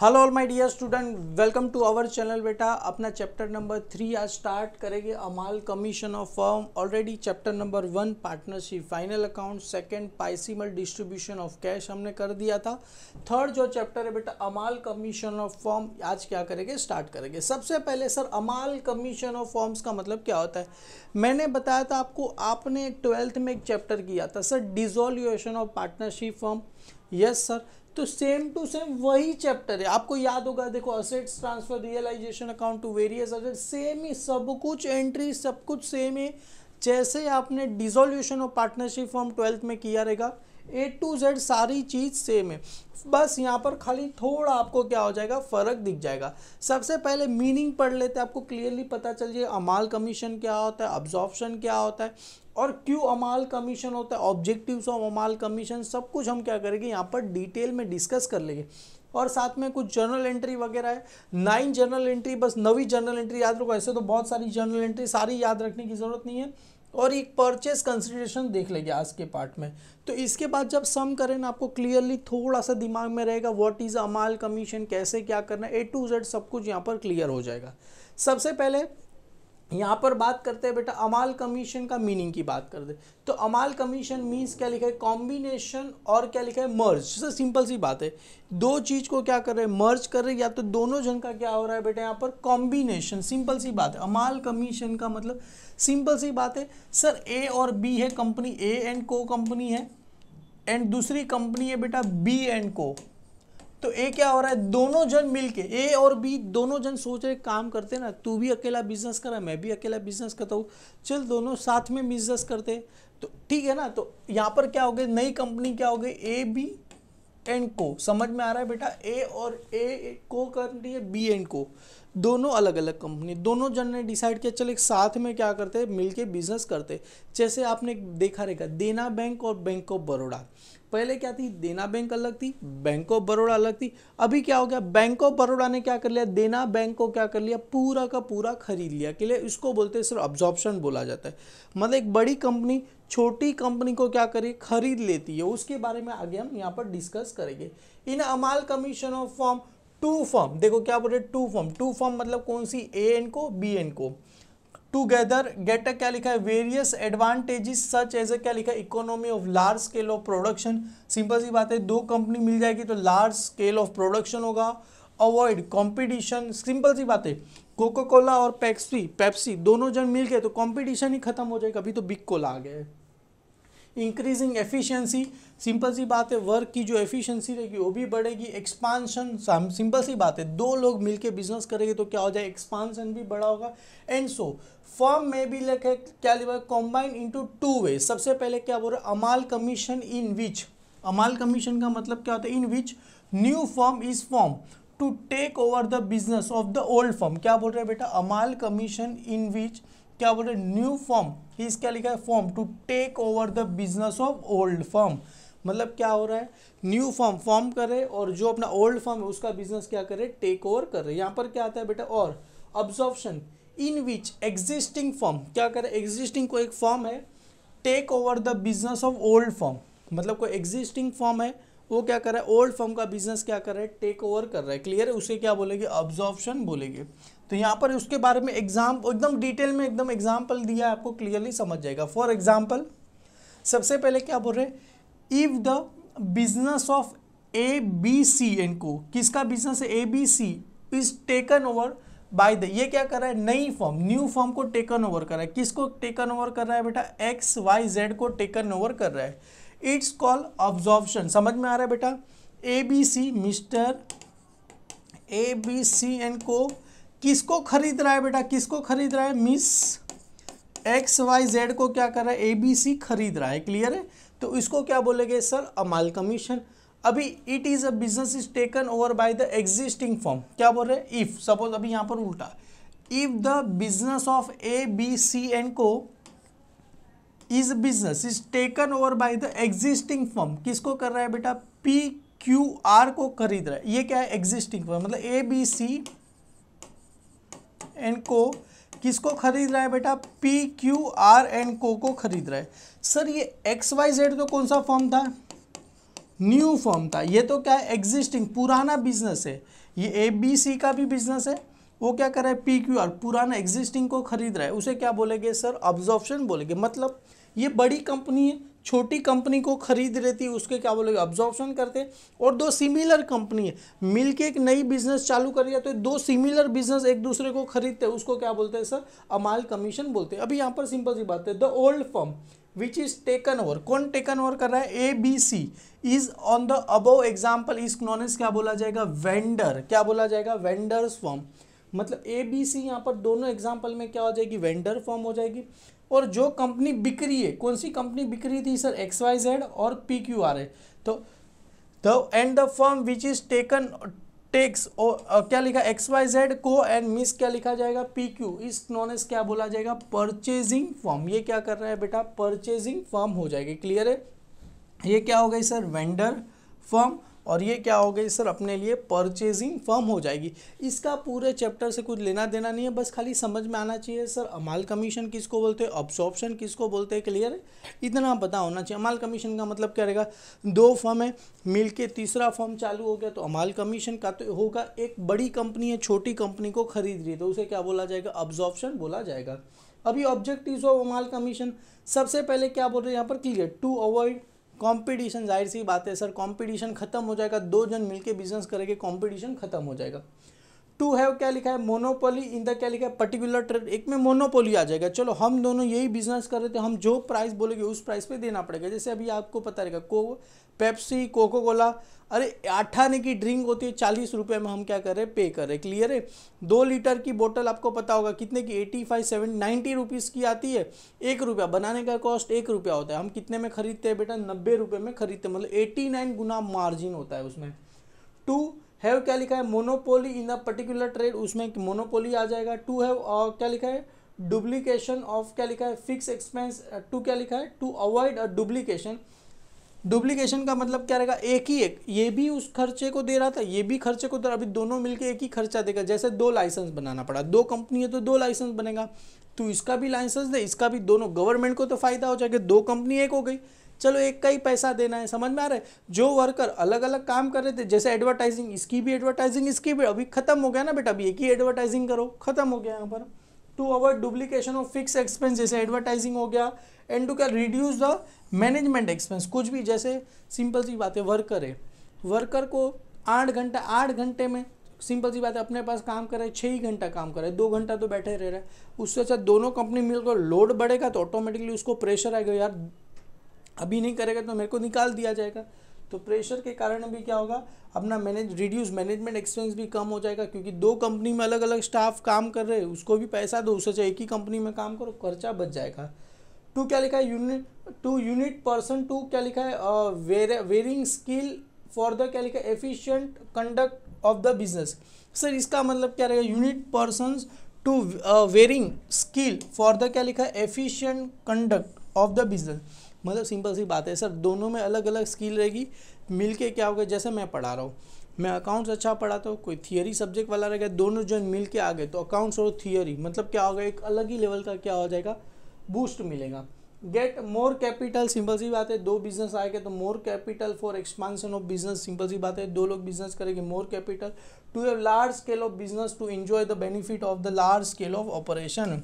hello all my dear student welcome to our channel बेटा अपना chapter number three आज start करेंगे amalgamation of firm already chapter number one partnership final account second piecemeal distribution of cash हमने कर दिया था third जो chapter है बेटा अमाल कमीशन ऑफ फॉर्म आज क्या करेंगे स्टार्ट करेंगे सबसे पहले sir amalgamation of forms का मतलब क्या होता है मैंने बताया था आपको आपने ट्वेल्थ में एक चैप्टर किया था sir dissolution of partnership firm yes sir तो सेम टू सेम वही चैप्टर है आपको याद होगा देखो assets transfer realisation account to various asset same ही सब कुछ एंट्री सब कुछ सेम है जैसे आपने dissolution of partnership firm twelfth में किया रहेगा ए टू जेड सारी चीज़ सेम है बस यहाँ पर खाली थोड़ा आपको क्या हो जाएगा फ़र्क दिख जाएगा सबसे पहले मीनिंग पढ़ लेते हैं आपको क्लियरली पता चल जाए अमाल कमीशन क्या होता है अब्जॉर्प्शन क्या होता है और क्यों अमाल कमीशन होता है ऑब्जेक्टिव्स ऑफ अमाल कमीशन सब कुछ हम क्या करेंगे यहाँ पर डिटेल में डिस्कस कर लेंगे और साथ में कुछ जर्नल एंट्री वगैरह है नाइन जर्नल एंट्री बस नवी जर्नल एंट्री याद रखो ऐसे तो बहुत सारी जर्नल एंट्री सारी याद रखने की ज़रूरत नहीं है और एक परचेस कंसिडरेशन देख लेंगे आज के पार्ट में तो इसके बाद जब सम करें ना आपको क्लियरली थोड़ा सा दिमाग में रहेगा व्हाट इज़ अमाल कमीशन कैसे क्या करना ए टू जेड सब कुछ यहाँ पर क्लियर हो जाएगा सबसे पहले यहाँ पर बात करते हैं बेटा अमाल कमीशन का मीनिंग की बात कर दे तो अमाल कमीशन मींस क्या लिखा है कॉम्बिनेशन और क्या लिखा है मर्ज सर सिंपल सी बात है दो चीज़ को क्या कर रहे हैं मर्ज कर रहे हैं या तो दोनों जन का क्या हो रहा है बेटा यहाँ पर कॉम्बिनेशन सिंपल सी बात है अमाल कमीशन का मतलब सिंपल सी बात है सर ए और बी है company A and co company है एंड दूसरी कंपनी है बेटा बी एंड को तो ए क्या हो रहा है दोनों जन मिलके ए और बी दोनों जन सोच रहे काम करते ना तू भी अकेला बिजनेस करा मैं भी अकेला बिजनेस करता हूँ चल दोनों साथ में बिजनेस करते तो ठीक है ना तो यहाँ पर क्या हो गई नई कंपनी क्या हो गई ए बी एंड को समझ में आ रहा है बेटा ए और ए को कर रही है बी एंड को दोनों अलग अलग कंपनी दोनों जन ने डिसाइड किया चलो एक साथ में क्या करते हैं मिलके बिजनेस करते जैसे आपने देखा रहेगा देना बैंक और बैंक ऑफ बड़ौदा पहले क्या थी देना बैंक अलग थी बैंक ऑफ बड़ौदा अलग थी अभी क्या हो गया बैंक ऑफ बड़ौदा ने क्या कर लिया देना बैंक को क्या कर लिया पूरा का पूरा खरीद लिया के लिए इसको बोलते हैं सर ऑब्जॉर्प्शन बोला जाता है मतलब एक बड़ी कंपनी छोटी कंपनी को क्या करिए खरीद लेती है उसके बारे में आगे हम यहाँ पर डिस्कस करेंगे इन amalgamation of firm two firm देखो क्या बोल रहे टू फॉर्म टू फॉर्म मतलब कौन सी A and co B and co together get क्या लिखा है various advantages such as a क्या लिखा है economy of large scale of production simple सी बात है दो कंपनी मिल जाएगी तो लार्ज स्केल ऑफ प्रोडक्शन होगा अवॉइड कॉम्पिटिशन सिंपल सी बात है कोको कोला और पैक्सी पैप्सी दोनों जन मिल गए तो कॉम्पिटिशन ही खत्म हो जाएगा अभी तो बिग कोला आ गया है इंक्रीजिंग एफिशिएंसी सिंपल सी बात है वर्क की जो एफिशिएंसी रहेगी वो भी बढ़ेगी एक्सपांशन सिंपल सी बात है दो लोग मिलके बिजनेस करेंगे तो क्या हो जाए एक्सपांशन भी बड़ा होगा एंड सो फर्म में भी लिखे क्या लिखा कॉम्बाइन इंटू टू वे सबसे पहले क्या बोल रहे अमाल कमीशन इन विच अमाल कमीशन का मतलब क्या होता है in which new firm is firm to take over the business of the old firm क्या बोल रहे हैं बेटा अमाल कमीशन इन विच क्या बोल रहे न्यू फॉर्म ही इसका लिखा है firm to take over the business of old firm मतलब क्या हो रहा है न्यू फॉर्म फॉर्म करे और जो अपना ओल्ड फॉर्म है उसका बिजनेस क्या करे टेक ओवर कर रहे यहाँ पर क्या आता है बेटा और absorption in which existing firm क्या करे एग्जिस्टिंग को एक फॉर्म है take over the business of old firm मतलब कोई एग्जिस्टिंग फॉर्म है वो क्या कर रहा है ओल्ड फॉर्म का बिजनेस क्या कर रहा है टेक ओवर कर रहा है क्लियर है उसे क्या बोलेंगे ऑब्जॉर्बन बोलेंगे तो यहाँ पर उसके बारे में एग्जाम एकदम डिटेल में एकदम एग्जाम्पल दिया आपको क्लियरली समझ जाएगा फॉर एग्जाम्पल सबसे पहले क्या बोल रहे हैं if the business of A B C इनको को किसका बिजनेस है A B C is taken over by the ये क्या कर रहा है नई फॉर्म न्यू फॉर्म को टेकन ओवर कर रहा है किसको टेकन ओवर कर रहा है बेटा एक्स वाई जेड को टेकन ओवर कर रहा है इट्स कॉल ऑब्जॉर्प्शन समझ में आ रहा है बेटा A B C mister A B C and co किसको खरीद रहा है बेटा किसको खरीद रहा है मिस एक्स वाई जेड को क्या कर रहा है ए बी सी खरीद रहा है क्लियर है तो इसको क्या बोलेंगे सर अमाल कमीशन अभी it is a business is taken over by the existing firm क्या बोल रहे हैं इफ़ सपोज अभी यहाँ पर उल्टा if the business of A B C and co is business is taken over by the existing firm किसको कर रहा है बेटा पी क्यू आर को खरीद रहा है ये क्या है एग्जिस्टिंग फर्म मतलब ए बी सी एंड को किसको खरीद रहा है बेटा पी क्यू आर एंड को को खरीद रहा है सर ये एक्स वाई जेड तो कौन सा फॉर्म था न्यू फॉर्म था ये तो क्या है एग्जिस्टिंग पुराना बिजनेस है ये ए बी सी का भी बिजनेस है वो क्या कर रहा है पी क्यू आर पुराना एग्जिस्टिंग को खरीद रहा है उसे क्या बोलेंगे सर ऑब्जॉर्प्शन बोलेंगे मतलब ये बड़ी कंपनी है छोटी कंपनी को खरीद रही है उसके क्या बोलेंगे ऑब्जॉर्प्शन करते और दो सिमिलर कंपनी है मिल के एक नई बिजनेस चालू कर दिया तो दो सिमिलर बिजनेस एक दूसरे को खरीदते उसको क्या बोलते हैं सर अमाल कमीशन बोलते हैं अभी यहाँ पर सिंपल सी बात है the old firm which is taken over कौन टेकन ओवर कर रहा है A B C is on the above example is known क्या बोला जाएगा वेंडर क्या बोला जाएगा वेंडर्स फॉर्म मतलब ए बी सी यहाँ पर दोनों एग्जाम्पल में क्या हो जाएगी वेंडर फॉर्म हो जाएगी और जो कंपनी बिक रही है कौन सी कंपनी बिक रही थी सर एक्स वाई जेड और पी क्यू आर है तो the and the firm which is taken takes और क्या लिखा एक्स वाई जेड को एंड मिस क्या लिखा जाएगा P Q is known as क्या बोला जाएगा परचेजिंग फॉर्म ये क्या कर रहा है बेटा परचेजिंग फॉर्म हो जाएगी क्लियर है ये क्या हो गई सर वेंडर फॉर्म और ये क्या हो गई सर अपने लिए परचेजिंग फर्म हो जाएगी इसका पूरे चैप्टर से कुछ लेना देना नहीं है बस खाली समझ में आना चाहिए सर अमाल कमीशन किसको बोलते हैं ऑब्सॉप्शन किसको बोलते हैं क्लियर है इतना पता होना चाहिए अमाल कमीशन का मतलब क्या रहेगा दो फर्म है मिल तीसरा फर्म चालू हो गया तो अमाल कमीशन का तो होगा एक बड़ी कंपनी है छोटी कंपनी को खरीद रही है तो उसे क्या बोला जाएगा ऑब्जॉप्शन बोला जाएगा अभी ऑब्जेक्टिव ऑफ अमाल कमीशन सबसे पहले क्या बोल रहे हैं यहाँ पर क्लियर टू अवॉइड कंपटीशन जाहिर सी बात है सर कंपटीशन खत्म हो जाएगा दो जन मिलके बिजनेस करेंगे कंपटीशन खत्म हो जाएगा टू हैव क्या लिखा है मोनोपोली इन द क्या लिखा है पर्टिकुलर ट्रेड एक में मोनोपोली आ जाएगा चलो हम दोनों यही बिजनेस कर रहे थे हम जो प्राइस बोलेंगे उस प्राइस पे देना पड़ेगा जैसे अभी आपको पता रहेगा को पेप्सी कोको कोला अरे अठाने की ड्रिंक होती है चालीस रुपये में हम क्या कर रहे हैं पे कर रहे क्लियर है दो लीटर की बोतल आपको पता होगा कितने की eighty five seven ninety rupees की आती है एक रुपया बनाने का कॉस्ट एक रुपया होता है हम कितने में खरीदते हैं बेटा नब्बे रुपये में खरीदते हैं मतलब एटी नाइन गुना मार्जिन होता है उसमें टू हैव क्या लिखा है monopoly in a particular trade उसमें मोनोपोली आ जाएगा टू हैव और क्या लिखा है डुप्लीकेशन ऑफ क्या लिखा है फिक्स एक्सपेंस टू क्या लिखा है to avoid a duplication duplication का मतलब क्या रहेगा एक ही एक ये भी उस खर्चे को दे रहा था ये भी खर्चे को दे अभी दोनों मिलके एक ही खर्चा देगा जैसे दो लाइसेंस बनाना पड़ा दो कंपनी है तो दो लाइसेंस बनेगा तो इसका भी लाइसेंस दे इसका भी दोनों गवर्नमेंट को तो फायदा हो जाएगा दो कंपनी एक हो गई चलो एक का ही पैसा देना है समझ में आ रहा है जो वर्कर अलग अलग काम कर रहे थे जैसे एडवर्टाइजिंग इसकी भी एडवर्टाइजिंग इसकी भी अभी खत्म हो गया ना बेटा अभी एक ही एडवर्टाइजिंग करो खत्म हो गया यहाँ पर to avoid duplication of fix expense जैसे एडवर्टाइजिंग हो गया एंड टू क्या रिड्यूस द मैनेजमेंट एक्सपेंस कुछ भी जैसे सिंपल सी बात है वर्कर है वर्कर को आठ घंटा आठ घंटे में सिंपल सी बात है अपने पास काम करे छः ही घंटा काम करे दो घंटा तो बैठे रह रहा है उससे अच्छा दोनों कंपनी मिलकर लोड बढ़ेगा तो ऑटोमेटिकली उसको प्रेशर आएगा यार अभी नहीं करेगा तो मेरे को निकाल दिया जाएगा तो प्रेशर के कारण अभी क्या होगा अपना मैनेज रिड्यूस मैनेजमेंट एक्सपेंस भी कम हो जाएगा क्योंकि दो कंपनी में अलग अलग स्टाफ काम कर रहे हैं उसको भी पैसा दो उससे एक ही कंपनी में काम करो खर्चा बच जाएगा टू क्या लिखा है unit to unit person to क्या लिखा है वेरिंग स्किल फॉर द क्या लिखा है efficient conduct of the business sir इसका मतलब क्या रहेगा unit person to varying skill for the क्या लिखा है efficient conduct of the business मतलब सिंपल सी बात है सर दोनों में अलग अलग स्किल रहेगी मिल के क्या होगा जैसे मैं पढ़ा रहा हूँ मैं अकाउंट्स अच्छा पढ़ाता हूँ कोई थियोरी सब्जेक्ट वाला रहेगा दोनों जो मिल के आ गए तो अकाउंट्स और थियोरी मतलब क्या होगा एक अलग ही लेवल का क्या हो जाएगा बूस्ट मिलेगा गेट मोर कैपिटल सिंपल सी बात है दो बिजनेस आएगा तो more capital for expansion of business simple सी बात है दो लोग बिजनेस करेंगे more capital to have large scale of business to enjoy the benefit of the large scale of operation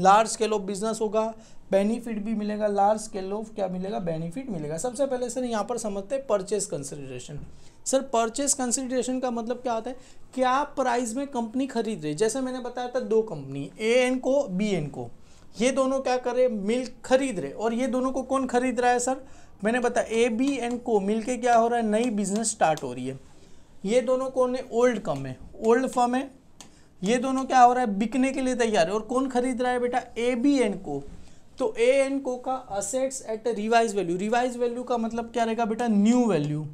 large scale of business होगा benefit भी मिलेगा large scale of क्या मिलेगा बेनिफिट मिलेगा सबसे पहले सर यहाँ पर समझते हैं purchase consideration sir purchase consideration का मतलब क्या होता है क्या प्राइस में कंपनी खरीद रही जैसे मैंने बताया था दो company A and co B and co ये दोनों क्या कर रहे मिल्क खरीद रहे और ये दोनों को कौन खरीद रहा है सर मैंने बताया ए बी एंड को मिल के क्या हो रहा है नई बिजनेस स्टार्ट हो रही है ये दोनों कौन है ओल्ड कम है ओल्ड फर्म है ये दोनों क्या हो रहा है बिकने के लिए तैयार है और कौन खरीद रहा है बेटा ए बी एन को तो ए एन को का assets at revise value revise value का मतलब क्या रहेगा बेटा न्यू वैल्यू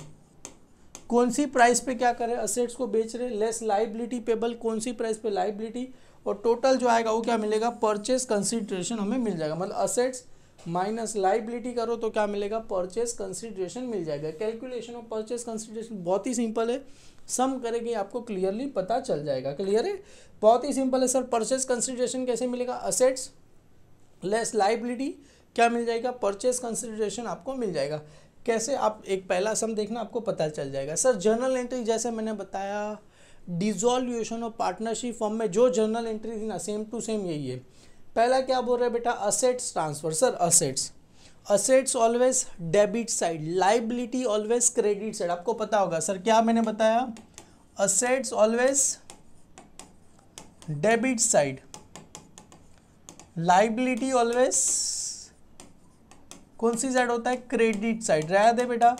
कौन सी प्राइस पे क्या करें असेट्स को बेच रहे लेस लाइबिलिटी पेबल कौन सी प्राइस पे लाइबिलिटी और टोटल जो आएगा वो क्या मिलेगा परचेस कंसिड्रेशन हमें मिल जाएगा मतलब असेट्स माइनस लाइबिलिटी करो तो क्या मिलेगा परचेस कंसिडरेशन मिल जाएगा कैलकुलेशन ऑफ परचेज कंसिडरेशन बहुत ही सिंपल है सम करेंगे आपको क्लियरली पता चल जाएगा क्लियर है बहुत ही सिंपल है सर परचेज कंसिडरेशन कैसे मिलेगा असेट्स लेस लाइबिलिटी क्या मिल जाएगा परचेस कंसिडरेशन आपको मिल जाएगा कैसे आप एक पहला सम देखना आपको पता चल जाएगा सर जर्नल एंट्री जैसे मैंने बताया डिजोल्यूशन ऑफ पार्टनरशिप फॉर्म में जो जर्नल एंट्री थी ना सेम टू सेम यही है पहला क्या बोल रहे बेटा assets transfer sir assets assets always debit side liability always credit side आपको पता होगा सर क्या मैंने बताया assets always debit side liability always कौन सी साइड होता है क्रेडिट साइड रहा दे बेटा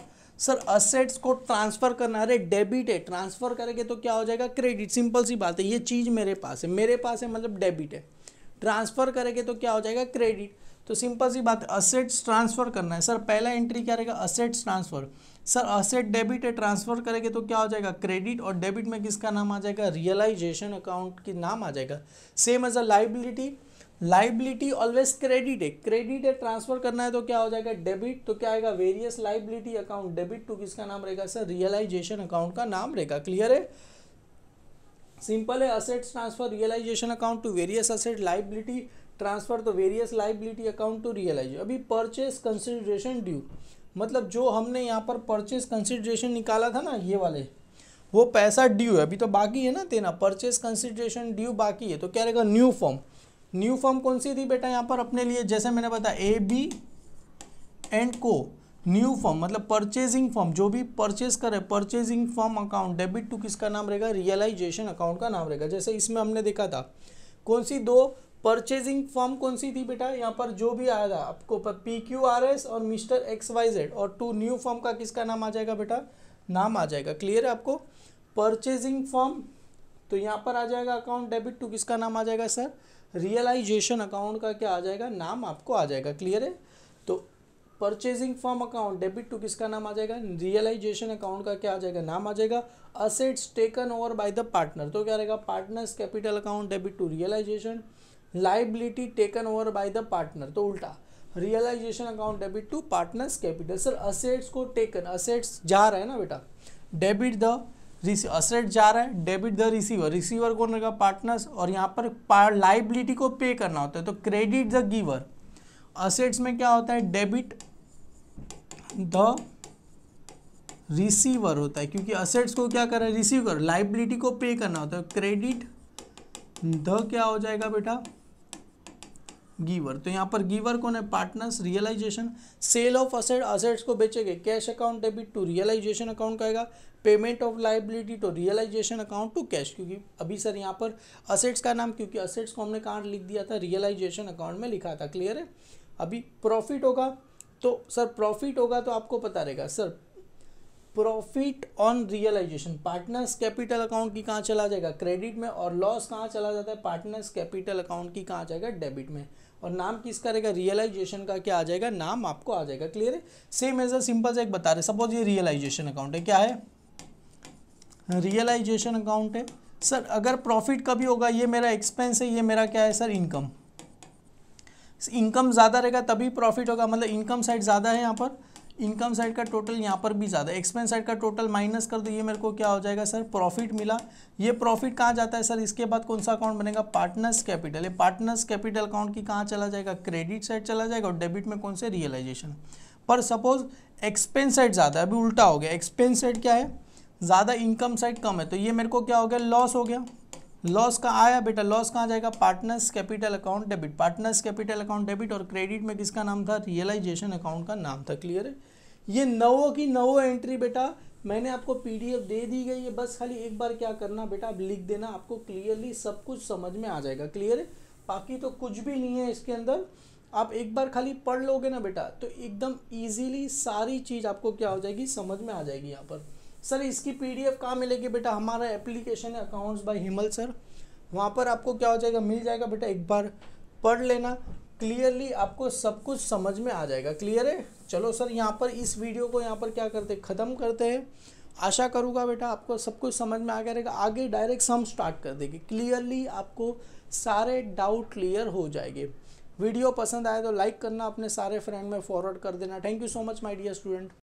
सर असेट्स को ट्रांसफर करना अरे डेबिट है ट्रांसफर करेंगे तो क्या हो जाएगा क्रेडिट सिंपल सी बात है ये चीज़ मेरे पास है मेरे पास है मतलब डेबिट है ट्रांसफ़र करेंगे तो क्या हो जाएगा क्रेडिट तो सिंपल सी बात असेट्स ट्रांसफ़र करना है सर पहला एंट्री क्या रहेगा assets transfer sir asset debit है ट्रांसफ़र करेंगे तो क्या हो जाएगा क्रेडिट और डेबिट में किसका नाम आ जाएगा रियलाइजेशन अकाउंट की नाम आ जाएगा same as a liability liability always credit है क्रेडिट है ट्रांसफर करना है तो क्या हो जाएगा डेबिट तो क्या आएगा various liability account debit to किसका नाम रहेगा सर रियलाइजेशन अकाउंट का नाम रहेगा क्लियर है सिंपल है assets transfer realisation account to various asset liability transfer तो various liability account to realise अभी परचेस कंसिडरेशन ड्यू मतलब जो हमने यहाँ पर परचेस कंसिडरेशन निकाला था ना ये वाले वो पैसा ड्यू है अभी तो बाकी है ना तेना परचेस कंसिडरेशन ड्यू बाकी है तो क्या रहेगा न्यू फॉर्म न्यू फॉर्म कौन सी थी बेटा यहाँ पर अपने लिए जैसे मैंने बताया A B and co new firm मतलब परचेजिंग फॉर्म जो भी परचेज करे purchasing firm account debit to किसका नाम रहेगा रियलाइजेशन अकाउंट का नाम रहेगा जैसे इसमें हमने देखा था कौन सी दो परचेजिंग फॉर्म कौन सी थी बेटा यहाँ पर जो भी आया था आपको पी क्यू आर एस और मिस्टर एक्स वाई जेड और टू न्यू फॉर्म का किसका नाम आ जाएगा बेटा नाम आ जाएगा क्लियर है आपको परचेजिंग फॉर्म तो यहाँ पर आ जाएगा अकाउंट डेबिट टू किसका नाम आ जाएगा सर रियलाइजेशन अकाउंट का क्या आ जाएगा नाम आपको आ जाएगा क्लियर है purchasing firm account debit to किसका नाम आ जाएगा रियलाइजेशन अकाउंट का क्या आ जाएगा नाम आ जाएगा assets taken over by the partner तो क्या रहेगा partners capital account debit to realisation liability taken over by the partner तो उल्टा realisation account debit to partners capital sir assets को टेकन असेट्स जा रहा है ना बेटा डेबिट द रिसीव असेट जा रहा है डेबिट द रिसीवर रिसीवर कौन रहेगा पार्टनर्स और यहाँ पर लाइबिलिटी को पे करना होता है तो क्रेडिट द गिवर असेट्स में क्या होता है डेबिट द रिसीवर होता है क्योंकि असेट्स को क्या करना है रिसीव कर लाइबिलिटी को पे करना होता है क्रेडिट द क्या हो जाएगा बेटा गीवर तो यहाँ पर गीवर कौन है partners realisation sale of asset assets को बेचेंगे cash account debit to realisation account कहेगा payment of liability to realisation account to cash क्योंकि अभी सर यहाँ पर असेट्स का नाम क्योंकि असेट्स को हमने कहाँ लिख दिया था रियलाइजेशन अकाउंट में लिखा था क्लियर है अभी प्रॉफिट होगा तो सर प्रॉफिट होगा तो आपको पता रहेगा sir profit on realisation partners capital account की कहाँ चला जाएगा क्रेडिट में और लॉस कहाँ चला जाता है पार्टनर्स कैपिटल अकाउंट की कहाँ जाएगा डेबिट में और नाम किसका रहेगा रियलाइजेशन का क्या आ जाएगा नाम आपको आ जाएगा क्लियर है सेम एज अ सिंपल से एक बता रहे सपोज ये रियलाइजेशन अकाउंट है क्या है रियलाइजेशन अकाउंट है सर अगर प्रॉफिट कभी होगा ये मेरा एक्सपेंस है ये मेरा क्या है सर इनकम इनकम ज़्यादा रहेगा तभी प्रॉफिट होगा मतलब इनकम साइड ज़्यादा है यहाँ पर इनकम साइड का टोटल यहाँ पर भी ज़्यादा एक्सपेंस साइड का टोटल माइनस कर दो ये मेरे को क्या हो जाएगा सर प्रॉफिट मिला ये प्रॉफिट कहाँ जाता है सर इसके बाद कौन सा अकाउंट बनेगा पार्टनर्स कैपिटल ये पार्टनर्स कैपिटल अकाउंट की कहाँ चला जाएगा क्रेडिट साइड चला जाएगा और डेबिट में कौन से रियलाइजेशन पर सपोज एक्सपेंस साइड ज़्यादा है अभी उल्टा हो गया एक्सपेंस साइड क्या है ज़्यादा इनकम साइड कम है तो ये मेरे को क्या हो गया लॉस हो गया लॉस कहाँ आया बेटा लॉस कहाँ जाएगा partners capital account debit partners capital account debit और क्रेडिट में किसका नाम था रियलाइजेशन अकाउंट का नाम था क्लियर है ये नवो की नवो एंट्री बेटा मैंने आपको पीडीएफ दे दी गई है बस खाली एक बार क्या करना बेटा आप लिख देना आपको क्लियरली सब कुछ समझ में आ जाएगा क्लियर है बाकी तो कुछ भी नहीं है इसके अंदर आप एक बार खाली पढ़ लोगे ना बेटा तो एकदम ईजीली सारी चीज़ आपको क्या हो जाएगी समझ में आ जाएगी यहाँ पर सर इसकी पीडीएफ कहाँ मिलेगी बेटा हमारा एप्लीकेशन है अकाउंट्स बाय हिमल सर वहाँ पर आपको क्या हो जाएगा मिल जाएगा बेटा एक बार पढ़ लेना क्लियरली आपको सब कुछ समझ में आ जाएगा क्लियर है चलो सर यहाँ पर इस वीडियो को यहाँ पर क्या करते ख़त्म करते हैं आशा करूँगा बेटा आपको सब कुछ समझ में आ गया रहेगा आगे डायरेक्ट सम स्टार्ट कर देंगे क्लियरली आपको सारे डाउट क्लियर हो जाएंगे वीडियो पसंद आए तो लाइक करना अपने सारे फ्रेंड में फॉरवर्ड कर देना thank you so much my dear student